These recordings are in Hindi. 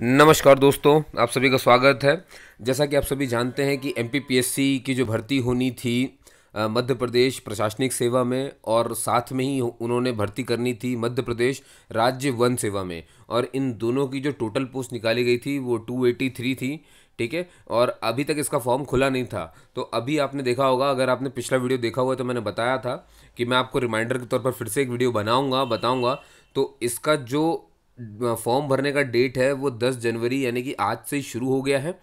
नमस्कार दोस्तों आप सभी का स्वागत है जैसा कि आप सभी जानते हैं कि एम की जो भर्ती होनी थी मध्य प्रदेश प्रशासनिक सेवा में और साथ में ही उन्होंने भर्ती करनी थी मध्य प्रदेश राज्य वन सेवा में और इन दोनों की जो टोटल पोस्ट निकाली गई थी वो 283 थी ठीक है और अभी तक इसका फॉर्म खुला नहीं था तो अभी आपने देखा होगा अगर आपने पिछला वीडियो देखा हुआ तो मैंने बताया था कि मैं आपको रिमाइंडर के तौर पर फिर से एक वीडियो बनाऊँगा बताऊँगा तो इसका जो फॉर्म भरने का डेट है वो 10 जनवरी यानी कि आज से ही शुरू हो गया है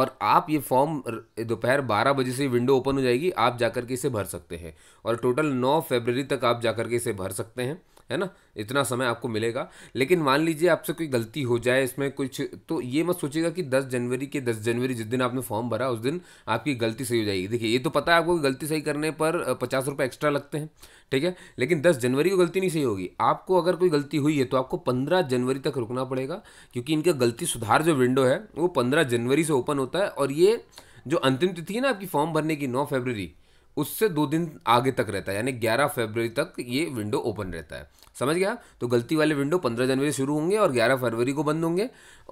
और आप ये फॉर्म दोपहर 12 बजे से विंडो ओपन हो जाएगी आप जाकर के इसे भर सकते हैं और टोटल 9 फरवरी तक आप जाकर के इसे भर सकते हैं है ना इतना समय आपको मिलेगा लेकिन मान लीजिए आपसे कोई गलती हो जाए इसमें कुछ तो ये मत सोचिएगा कि दस जनवरी के दस जनवरी जिस दिन आपने फॉर्म भरा उस दिन आपकी गलती सही हो जाएगी देखिए ये तो पता है आपको गलती सही करने पर पचास रुपये एक्स्ट्रा लगते हैं ठीक है लेकिन दस जनवरी को गलती नहीं सही होगी आपको अगर कोई गलती हुई है तो आपको पंद्रह जनवरी तक रुकना पड़ेगा क्योंकि इनका गलती सुधार जो विंडो है वो पंद्रह जनवरी से ओपन होता है और ये जो अंतिम तिथि है ना आपकी फॉर्म भरने की नौ फरवरी उससे दो दिन आगे तक रहता है यानी 11 फरवरी तक ये विंडो ओपन रहता है समझ गया तो गलती वाले विंडो 15 जनवरी शुरू होंगे और 11 फरवरी को बंद होंगे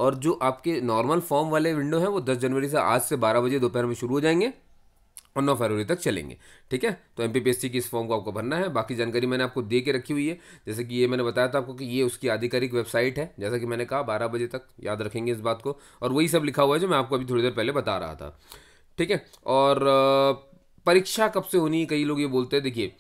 और जो आपके नॉर्मल फॉर्म वाले विंडो हैं वो 10 जनवरी से आज से 12 बजे दोपहर में शुरू हो जाएंगे और नौ फरवरी तक चलेंगे ठीक है तो एम की इस फॉर्म को आपको भरना है बाकी जानकारी मैंने आपको दे के रखी हुई है जैसे कि ये मैंने बताया था आपको कि ये उसकी आधिकारिक वेबसाइट है जैसा कि मैंने कहा बारह बजे तक याद रखेंगे इस बात को और वही सब लिखा हुआ है जो मैं आपको अभी थोड़ी देर पहले बता रहा था ठीक है और परीक्षा कब से होनी है कई लोग ये बोलते हैं देखिए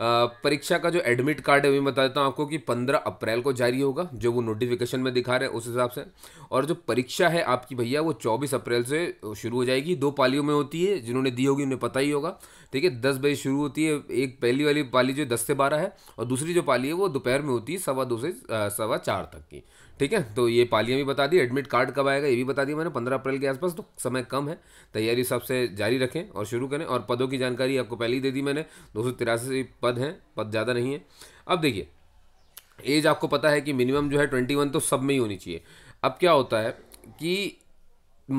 परीक्षा का जो एडमिट कार्ड है अभी बता देता हूँ आपको कि पंद्रह अप्रैल को जारी होगा जो वो नोटिफिकेशन में दिखा रहे हैं उस हिसाब से और जो परीक्षा है आपकी भैया वो चौबीस अप्रैल से शुरू हो जाएगी दो पालियों में होती है जिन्होंने दी होगी उन्हें पता ही होगा ठीक है दस बजे शुरू होती है एक पहली वाली पाली जो दस से बारह है और दूसरी जो पाली है वो दोपहर में होती है सवा दो से सवा चार तक की ठीक है तो ये पालियाँ भी बता दी एडमिट कार्ड कब आएगा ये भी बता दिया मैंने पंद्रह अप्रैल के आसपास तो समय कम है तैयारी सबसे जारी रखें और शुरू करें और पदों की जानकारी आपको पहले ही दे दी मैंने दो सौ तिरासी पद हैं पद ज़्यादा नहीं है अब देखिए एज आपको पता है कि मिनिमम जो है ट्वेंटी वन तो सब में ही होनी चाहिए अब क्या होता है कि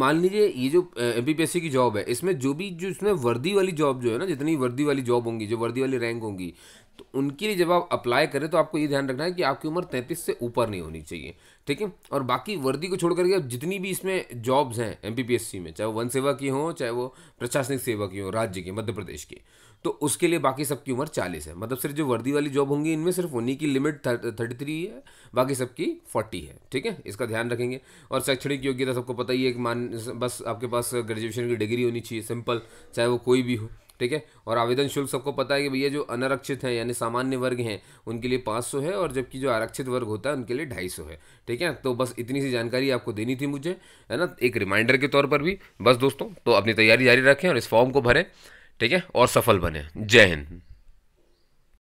मान लीजिए ये जो एम की जॉब है इसमें जो भी जो इसमें वर्दी वाली जॉब जो है ना जितनी वर्दी वाली जॉब होंगी जो वर्दी वाली रैंक होंगी तो उनके लिए जब आप अप्लाई करें तो आपको ये ध्यान रखना है कि आपकी उम्र तैंतीस से ऊपर नहीं होनी चाहिए ठीक है और बाकी वर्दी को छोड़ करके जितनी भी इसमें जॉब्स हैं एम में चाहे वो वन सेवा की हों चाहे वो प्रशासनिक सेवा की हो राज्य की मध्य प्रदेश की तो उसके लिए बाकी सबकी उम्र चालीस है मतलब सिर्फ जो वर्दी वाली जॉब होंगी इनमें सिर्फ उन्हीं की लिमिट थर्टी थ्री है बाकी सबकी फोर्टी है ठीक है इसका ध्यान रखेंगे और शैक्षणिक योग्यता सबको पता ही है कि मान बस आपके पास ग्रेजुएशन की डिग्री होनी चाहिए सिंपल चाहे वो कोई भी हो ठीक है और आवेदन शुल्क सबको पता है कि भैया जो अनारक्षित हैं यानी सामान्य वर्ग हैं उनके लिए 500 है और जबकि जो आरक्षित वर्ग होता है उनके लिए 250 है ठीक है तो बस इतनी सी जानकारी आपको देनी थी मुझे है ना एक रिमाइंडर के तौर पर भी बस दोस्तों तो अपनी तैयारी जारी रखें और इस फॉर्म को भरें ठीक है और सफल बने जय हिंद